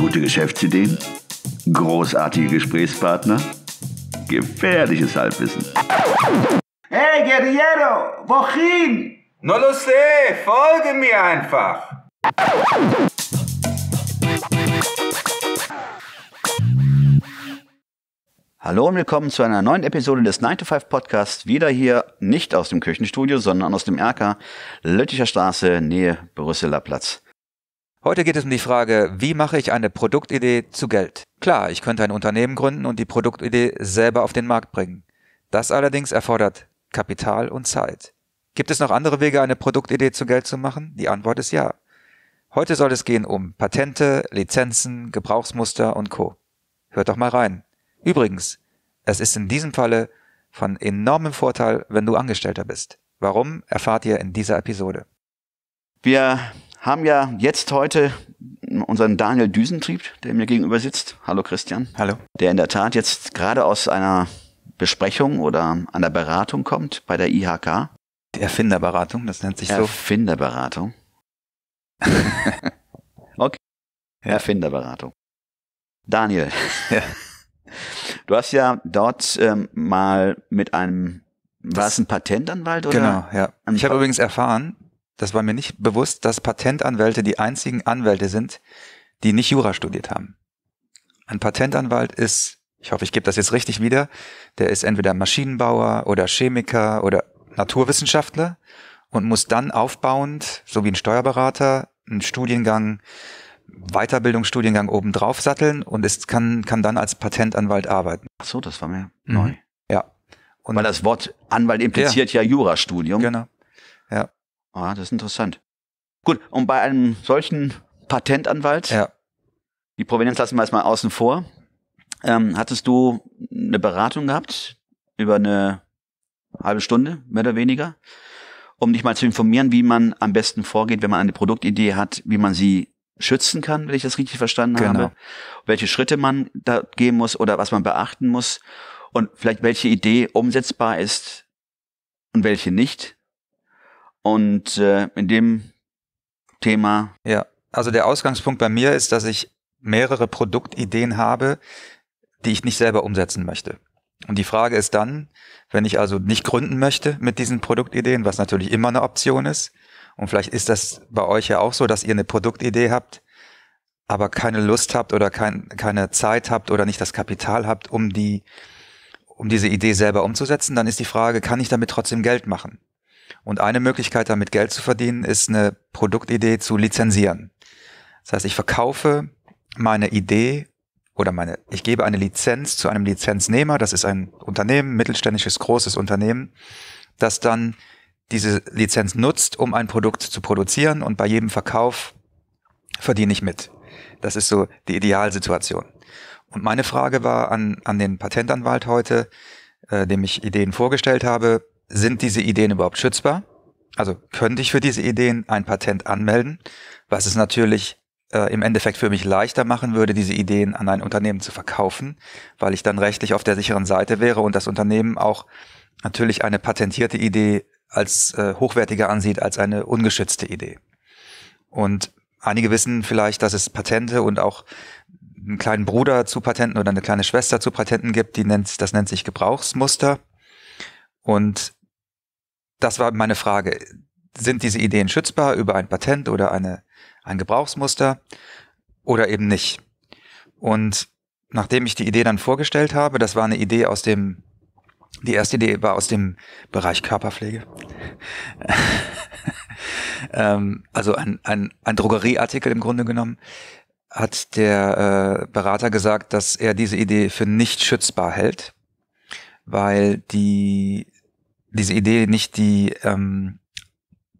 Gute Geschäftsideen? Großartige Gesprächspartner? Gefährliches Halbwissen. Hey Guerriero, wohin? No lo sé, eh, folge mir einfach. Hallo und willkommen zu einer neuen Episode des 9 to 5 Podcasts. Wieder hier nicht aus dem Küchenstudio, sondern aus dem Erker, Lütticher Straße, Nähe Brüsseler Platz. Heute geht es um die Frage, wie mache ich eine Produktidee zu Geld? Klar, ich könnte ein Unternehmen gründen und die Produktidee selber auf den Markt bringen. Das allerdings erfordert Kapital und Zeit. Gibt es noch andere Wege, eine Produktidee zu Geld zu machen? Die Antwort ist ja. Heute soll es gehen um Patente, Lizenzen, Gebrauchsmuster und Co. Hört doch mal rein. Übrigens, es ist in diesem Falle von enormem Vorteil, wenn du Angestellter bist. Warum erfahrt ihr in dieser Episode. Wir haben ja jetzt heute unseren Daniel Düsentrieb, der mir gegenüber sitzt. Hallo Christian. Hallo. Der in der Tat jetzt gerade aus einer Besprechung oder einer Beratung kommt bei der IHK. Die Erfinderberatung, das nennt sich so. Erfinderberatung. okay. Ja. Erfinderberatung. Daniel. Ja. Du hast ja dort ähm, mal mit einem, war es ein Patentanwalt oder? Genau, ja. Ich habe übrigens erfahren, das war mir nicht bewusst, dass Patentanwälte die einzigen Anwälte sind, die nicht Jura studiert haben. Ein Patentanwalt ist, ich hoffe, ich gebe das jetzt richtig wieder, der ist entweder Maschinenbauer oder Chemiker oder Naturwissenschaftler und muss dann aufbauend, so wie ein Steuerberater, einen Studiengang, Weiterbildungsstudiengang obendrauf satteln und ist, kann, kann dann als Patentanwalt arbeiten. Ach so, das war mir mhm. neu. Ja. Und Weil das Wort Anwalt impliziert ja, ja Jurastudium. Genau. Ja. Ah, das ist interessant. Gut, und bei einem solchen Patentanwalt, ja. die Provenienz lassen wir erstmal außen vor, ähm, hattest du eine Beratung gehabt über eine halbe Stunde, mehr oder weniger, um dich mal zu informieren, wie man am besten vorgeht, wenn man eine Produktidee hat, wie man sie schützen kann, wenn ich das richtig verstanden genau. habe, welche Schritte man da gehen muss oder was man beachten muss und vielleicht welche Idee umsetzbar ist und welche nicht und äh, in dem Thema. Ja, also der Ausgangspunkt bei mir ist, dass ich mehrere Produktideen habe, die ich nicht selber umsetzen möchte. Und die Frage ist dann, wenn ich also nicht gründen möchte mit diesen Produktideen, was natürlich immer eine Option ist, und vielleicht ist das bei euch ja auch so, dass ihr eine Produktidee habt, aber keine Lust habt oder kein, keine Zeit habt oder nicht das Kapital habt, um die, um diese Idee selber umzusetzen, dann ist die Frage, kann ich damit trotzdem Geld machen? Und eine Möglichkeit, damit Geld zu verdienen, ist eine Produktidee zu lizenzieren. Das heißt, ich verkaufe meine Idee oder meine, ich gebe eine Lizenz zu einem Lizenznehmer, das ist ein Unternehmen, mittelständisches, großes Unternehmen, das dann diese Lizenz nutzt, um ein Produkt zu produzieren und bei jedem Verkauf verdiene ich mit. Das ist so die Idealsituation. Und meine Frage war an, an den Patentanwalt heute, äh, dem ich Ideen vorgestellt habe, sind diese Ideen überhaupt schützbar? Also könnte ich für diese Ideen ein Patent anmelden, was es natürlich äh, im Endeffekt für mich leichter machen würde, diese Ideen an ein Unternehmen zu verkaufen, weil ich dann rechtlich auf der sicheren Seite wäre und das Unternehmen auch natürlich eine patentierte Idee als äh, hochwertiger ansieht als eine ungeschützte Idee. Und einige wissen vielleicht, dass es Patente und auch einen kleinen Bruder zu Patenten oder eine kleine Schwester zu Patenten gibt, die nennt, das nennt sich Gebrauchsmuster. Und das war meine Frage. Sind diese Ideen schützbar über ein Patent oder eine, ein Gebrauchsmuster oder eben nicht? Und nachdem ich die Idee dann vorgestellt habe, das war eine Idee aus dem, die erste Idee war aus dem Bereich Körperpflege. ähm, also ein, ein, ein Drogerieartikel im Grunde genommen, hat der äh, Berater gesagt, dass er diese Idee für nicht schützbar hält, weil die diese Idee nicht die ähm,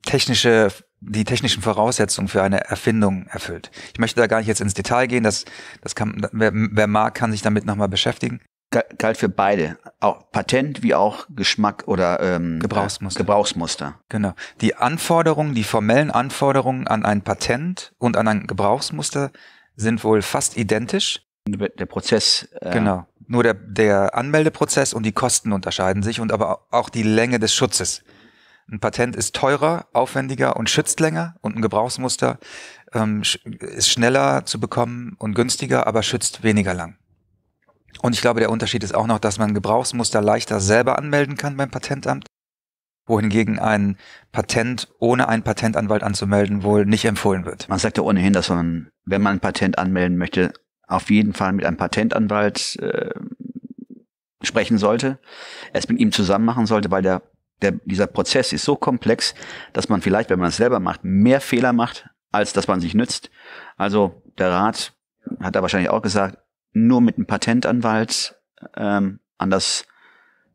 technische die technischen Voraussetzungen für eine Erfindung erfüllt. Ich möchte da gar nicht jetzt ins Detail gehen, das, das kann, wer, wer mag, kann sich damit nochmal beschäftigen. Galt für beide, auch Patent wie auch Geschmack oder ähm, Gebrauchsmuster. Gebrauchsmuster. Genau. Die Anforderungen, die formellen Anforderungen an ein Patent und an ein Gebrauchsmuster sind wohl fast identisch der Prozess. Äh genau. Nur der, der Anmeldeprozess und die Kosten unterscheiden sich und aber auch die Länge des Schutzes. Ein Patent ist teurer, aufwendiger und schützt länger und ein Gebrauchsmuster ähm, ist schneller zu bekommen und günstiger, aber schützt weniger lang. Und ich glaube, der Unterschied ist auch noch, dass man Gebrauchsmuster leichter selber anmelden kann beim Patentamt, wohingegen ein Patent ohne einen Patentanwalt anzumelden wohl nicht empfohlen wird. Man sagt ja ohnehin, dass man, wenn man ein Patent anmelden möchte, auf jeden Fall mit einem Patentanwalt äh, sprechen sollte, es mit ihm zusammen machen sollte, weil der, der, dieser Prozess ist so komplex, dass man vielleicht, wenn man es selber macht, mehr Fehler macht, als dass man sich nützt. Also der Rat hat da wahrscheinlich auch gesagt, nur mit einem Patentanwalt ähm, an das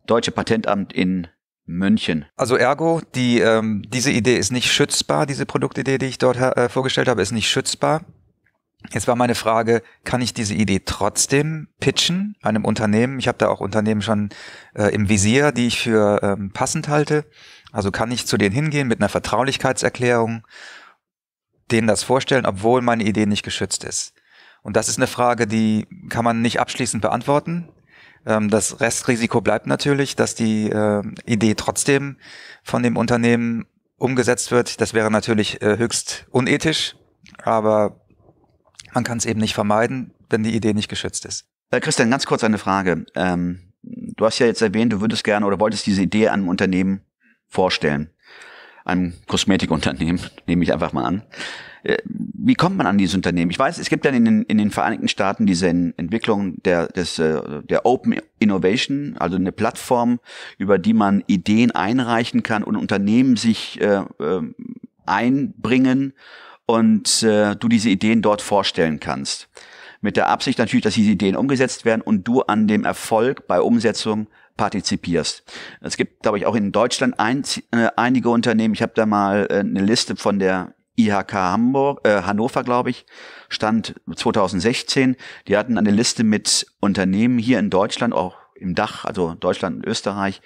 deutsche Patentamt in München. Also ergo, die, ähm, diese Idee ist nicht schützbar, diese Produktidee, die ich dort äh, vorgestellt habe, ist nicht schützbar. Jetzt war meine Frage, kann ich diese Idee trotzdem pitchen einem Unternehmen? Ich habe da auch Unternehmen schon äh, im Visier, die ich für ähm, passend halte. Also kann ich zu denen hingehen mit einer Vertraulichkeitserklärung, denen das vorstellen, obwohl meine Idee nicht geschützt ist. Und das ist eine Frage, die kann man nicht abschließend beantworten. Ähm, das Restrisiko bleibt natürlich, dass die äh, Idee trotzdem von dem Unternehmen umgesetzt wird. Das wäre natürlich äh, höchst unethisch, aber man kann es eben nicht vermeiden, wenn die Idee nicht geschützt ist. Äh, Christian, ganz kurz eine Frage. Ähm, du hast ja jetzt erwähnt, du würdest gerne oder wolltest diese Idee einem Unternehmen vorstellen. Einem Kosmetikunternehmen, nehme ich einfach mal an. Äh, wie kommt man an dieses Unternehmen? Ich weiß, es gibt dann in den, in den Vereinigten Staaten diese Entwicklung der, des, äh, der Open Innovation, also eine Plattform, über die man Ideen einreichen kann und Unternehmen sich äh, ähm, einbringen und äh, du diese Ideen dort vorstellen kannst. Mit der Absicht natürlich, dass diese Ideen umgesetzt werden und du an dem Erfolg bei Umsetzung partizipierst. Es gibt, glaube ich, auch in Deutschland ein, äh, einige Unternehmen. Ich habe da mal äh, eine Liste von der IHK Hamburg, äh, Hannover, glaube ich, stand 2016. Die hatten eine Liste mit Unternehmen hier in Deutschland, auch im Dach, also Deutschland und Österreich,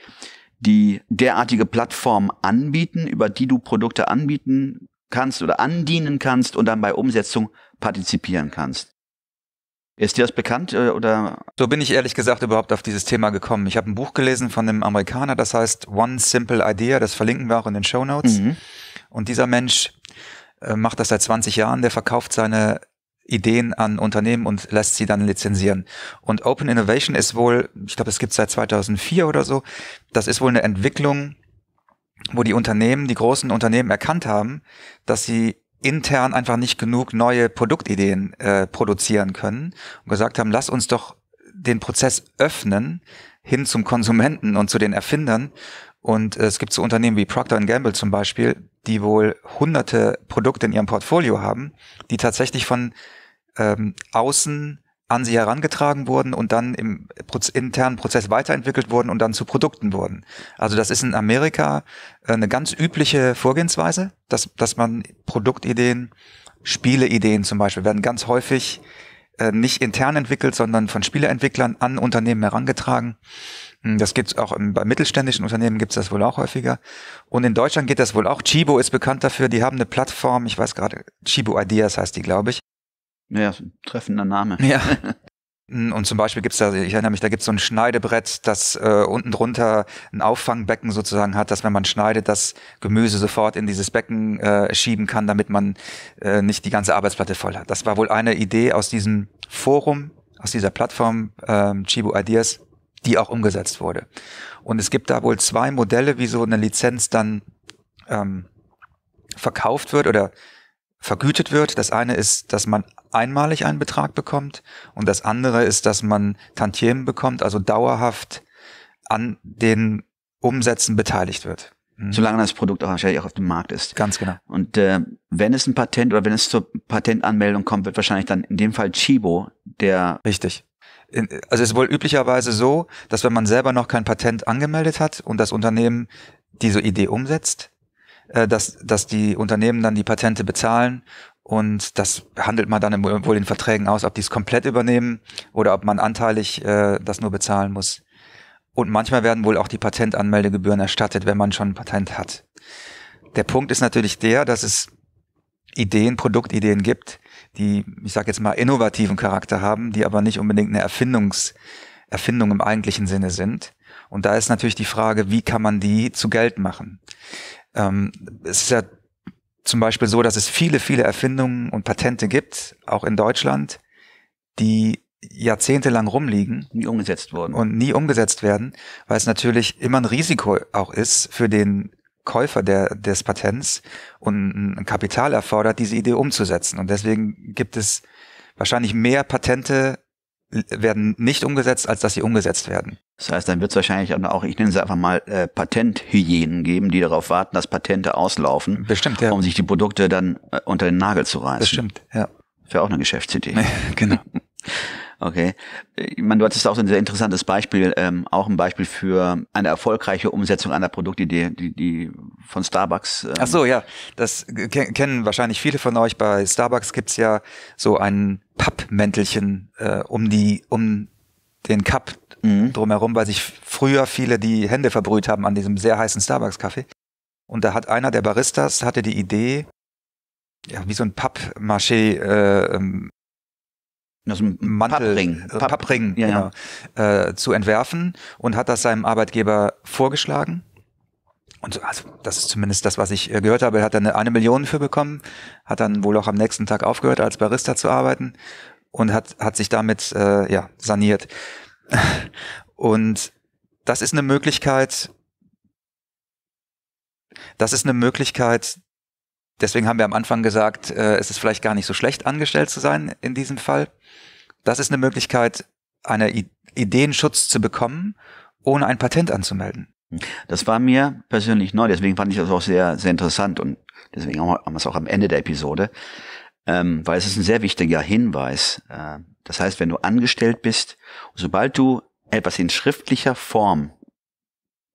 die derartige Plattformen anbieten, über die du Produkte anbieten kannst oder andienen kannst und dann bei Umsetzung partizipieren kannst. Ist dir das bekannt äh, oder? So bin ich ehrlich gesagt überhaupt auf dieses Thema gekommen. Ich habe ein Buch gelesen von einem Amerikaner, das heißt One Simple Idea, das verlinken wir auch in den Show Notes. Mhm. Und dieser Mensch äh, macht das seit 20 Jahren, der verkauft seine Ideen an Unternehmen und lässt sie dann lizenzieren. Und Open Innovation ist wohl, ich glaube, es gibt seit 2004 oder so, das ist wohl eine Entwicklung wo die Unternehmen, die großen Unternehmen erkannt haben, dass sie intern einfach nicht genug neue Produktideen äh, produzieren können und gesagt haben, lass uns doch den Prozess öffnen hin zum Konsumenten und zu den Erfindern. Und äh, es gibt so Unternehmen wie Procter Gamble zum Beispiel, die wohl hunderte Produkte in ihrem Portfolio haben, die tatsächlich von ähm, außen an sie herangetragen wurden und dann im internen Prozess weiterentwickelt wurden und dann zu Produkten wurden. Also das ist in Amerika äh, eine ganz übliche Vorgehensweise, dass, dass man Produktideen, Spieleideen zum Beispiel, werden ganz häufig äh, nicht intern entwickelt, sondern von Spieleentwicklern an Unternehmen herangetragen. Hm, das gibt's auch im, bei mittelständischen Unternehmen gibt's das wohl auch häufiger. Und in Deutschland geht das wohl auch. Chibo ist bekannt dafür, die haben eine Plattform, ich weiß gerade, Chibo Ideas heißt die, glaube ich. Ja, so ein treffender Name. Ja. Und zum Beispiel gibt's da, ich erinnere mich, da gibt's so ein Schneidebrett, das äh, unten drunter ein Auffangbecken sozusagen hat, dass wenn man schneidet, das Gemüse sofort in dieses Becken äh, schieben kann, damit man äh, nicht die ganze Arbeitsplatte voll hat. Das war wohl eine Idee aus diesem Forum, aus dieser Plattform ähm, Chibu Ideas, die auch umgesetzt wurde. Und es gibt da wohl zwei Modelle, wie so eine Lizenz dann ähm, verkauft wird oder vergütet wird. Das eine ist, dass man einmalig einen Betrag bekommt. Und das andere ist, dass man Tantiemen bekommt, also dauerhaft an den Umsätzen beteiligt wird. Mhm. Solange das Produkt auch wahrscheinlich auch auf dem Markt ist. Ganz genau. Und äh, wenn es ein Patent oder wenn es zur Patentanmeldung kommt, wird wahrscheinlich dann in dem Fall Chibo der. Richtig. In, also es ist wohl üblicherweise so, dass wenn man selber noch kein Patent angemeldet hat und das Unternehmen diese Idee umsetzt, äh, dass, dass die Unternehmen dann die Patente bezahlen und das handelt man dann wohl in Verträgen aus, ob die es komplett übernehmen oder ob man anteilig äh, das nur bezahlen muss. Und manchmal werden wohl auch die Patentanmeldegebühren erstattet, wenn man schon ein Patent hat. Der Punkt ist natürlich der, dass es Ideen, Produktideen gibt, die, ich sage jetzt mal, innovativen Charakter haben, die aber nicht unbedingt eine Erfindungs, Erfindung im eigentlichen Sinne sind. Und da ist natürlich die Frage, wie kann man die zu Geld machen? Ähm, es ist ja zum Beispiel so, dass es viele, viele Erfindungen und Patente gibt, auch in Deutschland, die jahrzehntelang rumliegen. Nie umgesetzt wurden. Und nie umgesetzt werden, weil es natürlich immer ein Risiko auch ist für den Käufer der, des Patents und ein Kapital erfordert, diese Idee umzusetzen. Und deswegen gibt es wahrscheinlich mehr Patente werden nicht umgesetzt, als dass sie umgesetzt werden. Das heißt, dann wird es wahrscheinlich auch, ich nenne es einfach mal, äh, Patenthygienen geben, die darauf warten, dass Patente auslaufen, Bestimmt, ja. um sich die Produkte dann äh, unter den Nagel zu reißen. Bestimmt, ja. Wäre auch eine Geschäftsidee. genau. Okay. Ich meine, du hattest auch so ein sehr interessantes Beispiel, ähm, auch ein Beispiel für eine erfolgreiche Umsetzung einer Produktidee, die, die von Starbucks. Ähm Ach so, ja. Das kennen wahrscheinlich viele von euch. Bei Starbucks gibt's ja so ein Pappmäntelchen äh, um die, um den Cup mhm. drumherum, weil sich früher viele die Hände verbrüht haben an diesem sehr heißen Starbucks-Kaffee. Und da hat einer der Baristas, hatte die Idee, ja, wie so ein Pappmarché, äh, ähm, also Mantel, Pappring, Papp äh, Pappring ja, genau, äh, zu entwerfen und hat das seinem Arbeitgeber vorgeschlagen. Und so, also das ist zumindest das, was ich äh, gehört habe. Er hat dann eine, eine Million für bekommen, hat dann wohl auch am nächsten Tag aufgehört, als Barista zu arbeiten und hat, hat sich damit äh, ja, saniert. und das ist eine Möglichkeit, das ist eine Möglichkeit, Deswegen haben wir am Anfang gesagt, äh, es ist vielleicht gar nicht so schlecht, angestellt zu sein in diesem Fall. Das ist eine Möglichkeit, einen Ideenschutz zu bekommen, ohne ein Patent anzumelden. Das war mir persönlich neu, deswegen fand ich das auch sehr, sehr interessant und deswegen haben wir es auch am Ende der Episode, ähm, weil es ist ein sehr wichtiger Hinweis. Äh, das heißt, wenn du angestellt bist, sobald du etwas in schriftlicher Form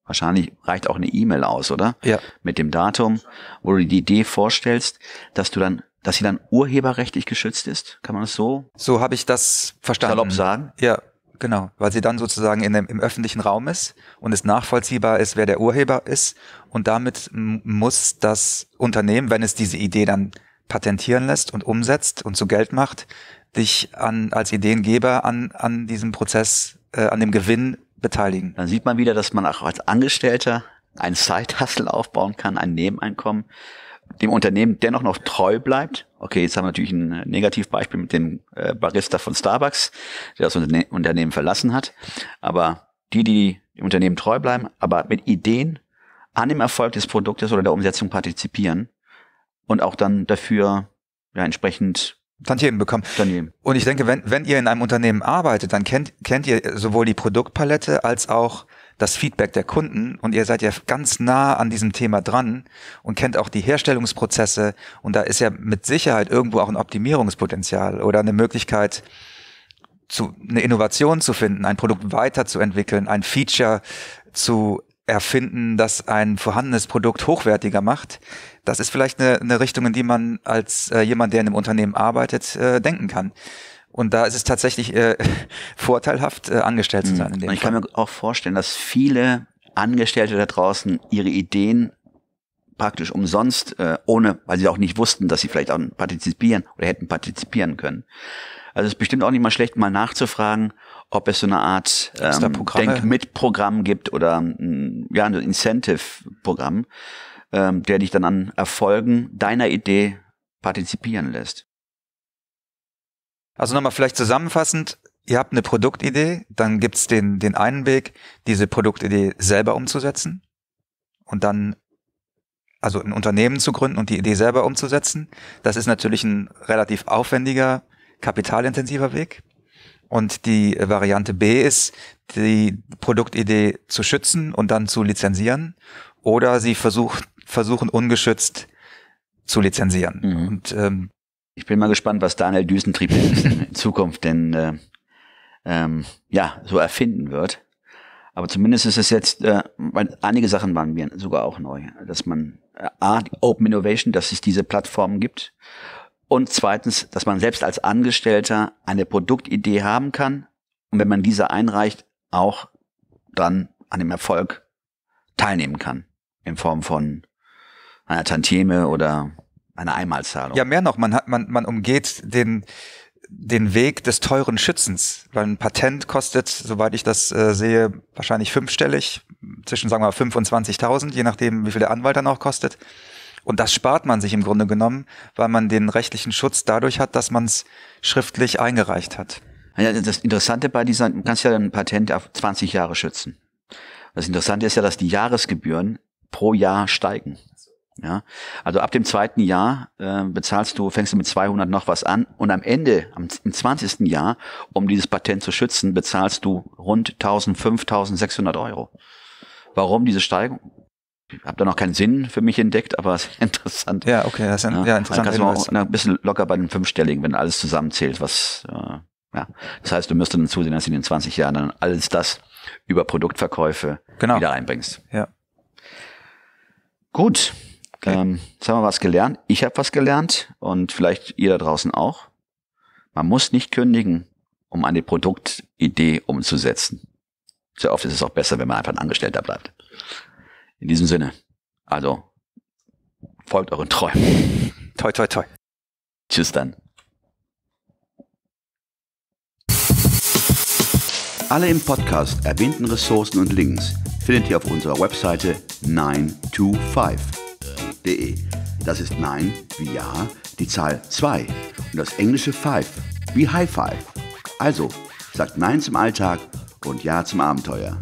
Wahrscheinlich reicht auch eine E-Mail aus, oder? Ja. Mit dem Datum, wo du die Idee vorstellst, dass du dann, dass sie dann urheberrechtlich geschützt ist. Kann man das so? So habe ich das verstanden. Salopp sagen? Ja, genau. Weil sie dann sozusagen in dem, im öffentlichen Raum ist und es nachvollziehbar ist, wer der Urheber ist. Und damit muss das Unternehmen, wenn es diese Idee dann patentieren lässt und umsetzt und zu Geld macht, dich an, als Ideengeber an, an diesem Prozess, äh, an dem Gewinn beteiligen. Dann sieht man wieder, dass man auch als Angestellter ein Side-Hustle aufbauen kann, ein Nebeneinkommen, dem Unternehmen dennoch noch treu bleibt. Okay, jetzt haben wir natürlich ein Negativbeispiel mit dem äh, Barista von Starbucks, der das Unterne Unternehmen verlassen hat. Aber die, die dem Unternehmen treu bleiben, aber mit Ideen an dem Erfolg des Produktes oder der Umsetzung partizipieren und auch dann dafür ja, entsprechend Tantiemen bekommen. Tantiemen. Und ich denke, wenn, wenn ihr in einem Unternehmen arbeitet, dann kennt, kennt ihr sowohl die Produktpalette als auch das Feedback der Kunden und ihr seid ja ganz nah an diesem Thema dran und kennt auch die Herstellungsprozesse und da ist ja mit Sicherheit irgendwo auch ein Optimierungspotenzial oder eine Möglichkeit, zu, eine Innovation zu finden, ein Produkt weiterzuentwickeln, ein Feature zu erfinden, das ein vorhandenes Produkt hochwertiger macht. Das ist vielleicht eine, eine Richtung, in die man als äh, jemand, der in einem Unternehmen arbeitet, äh, denken kann. Und da ist es tatsächlich äh, vorteilhaft, äh, angestellt zu mhm. sein. In dem Und ich Fall. kann mir auch vorstellen, dass viele Angestellte da draußen ihre Ideen praktisch umsonst, äh, ohne, weil sie auch nicht wussten, dass sie vielleicht auch partizipieren oder hätten partizipieren können. Also es ist bestimmt auch nicht mal schlecht, mal nachzufragen, ob es so eine Art ähm, Denk-Mit-Programm gibt oder mm, ja, ein Incentive-Programm, ähm, der dich dann an Erfolgen deiner Idee partizipieren lässt. Also nochmal vielleicht zusammenfassend, ihr habt eine Produktidee, dann gibt's den, den einen Weg, diese Produktidee selber umzusetzen und dann also ein Unternehmen zu gründen und die Idee selber umzusetzen. Das ist natürlich ein relativ aufwendiger, kapitalintensiver Weg. Und die Variante B ist, die Produktidee zu schützen und dann zu lizenzieren. Oder sie versucht versuchen ungeschützt zu lizenzieren. Mhm. Und ähm, ich bin mal gespannt, was Daniel Düsentrieb in Zukunft denn äh, ähm, ja so erfinden wird. Aber zumindest ist es jetzt, äh, weil einige Sachen waren mir sogar auch neu, dass man äh, a Open Innovation, dass es diese Plattformen gibt und zweitens, dass man selbst als Angestellter eine Produktidee haben kann und wenn man diese einreicht, auch dann an dem Erfolg teilnehmen kann in Form von einer Tantieme oder einer Einmalzahlung. Ja, mehr noch, man hat, man, man umgeht den, den Weg des teuren Schützens, weil ein Patent kostet, soweit ich das äh, sehe, wahrscheinlich fünfstellig, zwischen sagen wir mal 25.000, je nachdem, wie viel der Anwalt dann auch kostet. Und das spart man sich im Grunde genommen, weil man den rechtlichen Schutz dadurch hat, dass man es schriftlich eingereicht hat. Ja, das Interessante bei dieser, du kannst ja ein Patent auf 20 Jahre schützen. Das Interessante ist ja, dass die Jahresgebühren pro Jahr steigen. Ja, also ab dem zweiten Jahr äh, bezahlst du, fängst du mit 200 noch was an und am Ende, am, im 20. Jahr, um dieses Patent zu schützen, bezahlst du rund 1000, 5000, 600 Euro. Warum diese Steigerung? Ich habe da noch keinen Sinn für mich entdeckt, aber es ist interessant. Ja, okay, das ist ein, ja, ja, interessant. Dann kannst du auch ein bisschen locker bei den Fünfstelligen, wenn alles zusammenzählt, was, äh, ja. Das heißt, du müsstest dann zusehen, dass du in den 20 Jahren dann alles das über Produktverkäufe genau. wieder einbringst. Ja. Gut, Okay. Ähm, jetzt haben wir was gelernt. Ich habe was gelernt und vielleicht ihr da draußen auch. Man muss nicht kündigen, um eine Produktidee umzusetzen. Sehr oft ist es auch besser, wenn man einfach ein Angestellter bleibt. In diesem Sinne. Also, folgt euren Träumen. Toi, toi, toi. Tschüss dann. Alle im Podcast erwähnten Ressourcen und Links findet ihr auf unserer Webseite 925 5.de. Das ist Nein wie Ja, die Zahl 2 und das englische Five wie High Five. Also, sagt Nein zum Alltag und Ja zum Abenteuer.